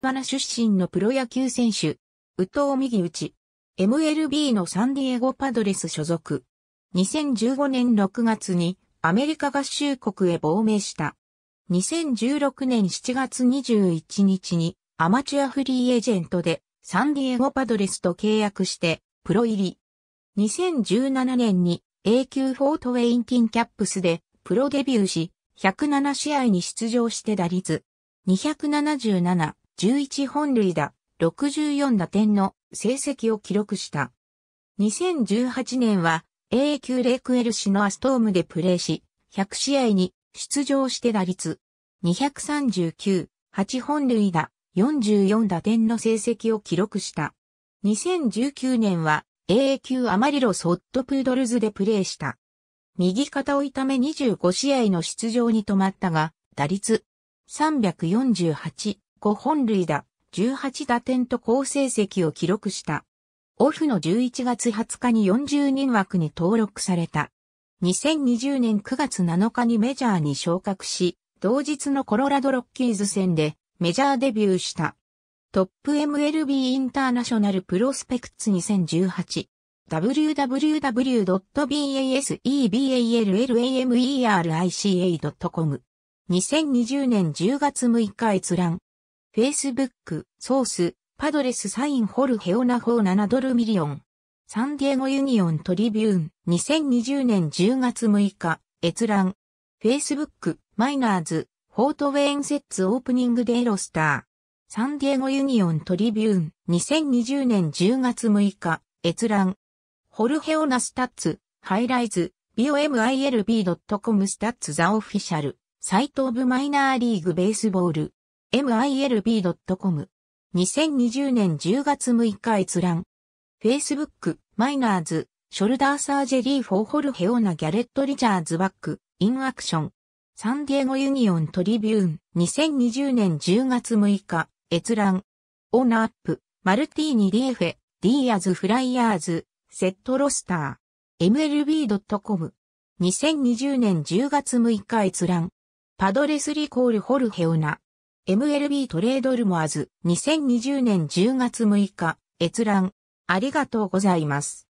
花出身のプロ野球選手、宇藤右ち。MLB のサンディエゴパドレス所属。2015年6月にアメリカ合衆国へ亡命した。2016年7月21日にアマチュアフリーエージェントでサンディエゴパドレスと契約してプロ入り。2017年に A 級フォートウェインティンキャップスでプロデビューし、107試合に出場して打率277、11本塁打、64打点の成績を記録した。2018年は A 級レクエルシのアストームでプレーし、100試合に出場して打率239、8本塁打、44打点の成績を記録した。2019年は A 級アマリロソットプードルズでプレーした。右肩を痛め25試合の出場に止まったが、打率348、5本塁打、18打点と好成績を記録した。オフの11月20日に40人枠に登録された。2020年9月7日にメジャーに昇格し、同日のコロラドロッキーズ戦でメジャーデビューした。トップ MLB インターナショナルプロスペクツ2018 www.baseballmericom 2020年10月6日閲覧 Facebook、ソース、パドレスサインホルヘオナホー7ドルミリオン。サンディエゴユニオントリビューン2020年10月6日閲覧 Facebook マイナーズフォートウェインセッツオープニングデイロスターサンディエゴユニオントリビューン2020年10月6日閲覧ホルヘオナスタッツハイライズ bomilb.com スタッツザオフィシャルサイトオブマイナーリーグベースボール milb.com。2020年10月6日閲覧。Facebook、マイナーズ、ショルダーサージェリー・フォー・ホルヘオナ・ギャレット・リチャーズ・バック、インアクション。サンディエゴ・ユニオン・トリビューン。2020年10月6日、閲覧。オーナーップ、マルティーニ・リエフェ、ディアズ・フライヤーズ、セット・ロスター。mlb.com。2020年10月6日閲覧。パドレスリコール・ホルヘオナ。MLB トレードルモアズ2020年10月6日閲覧ありがとうございます。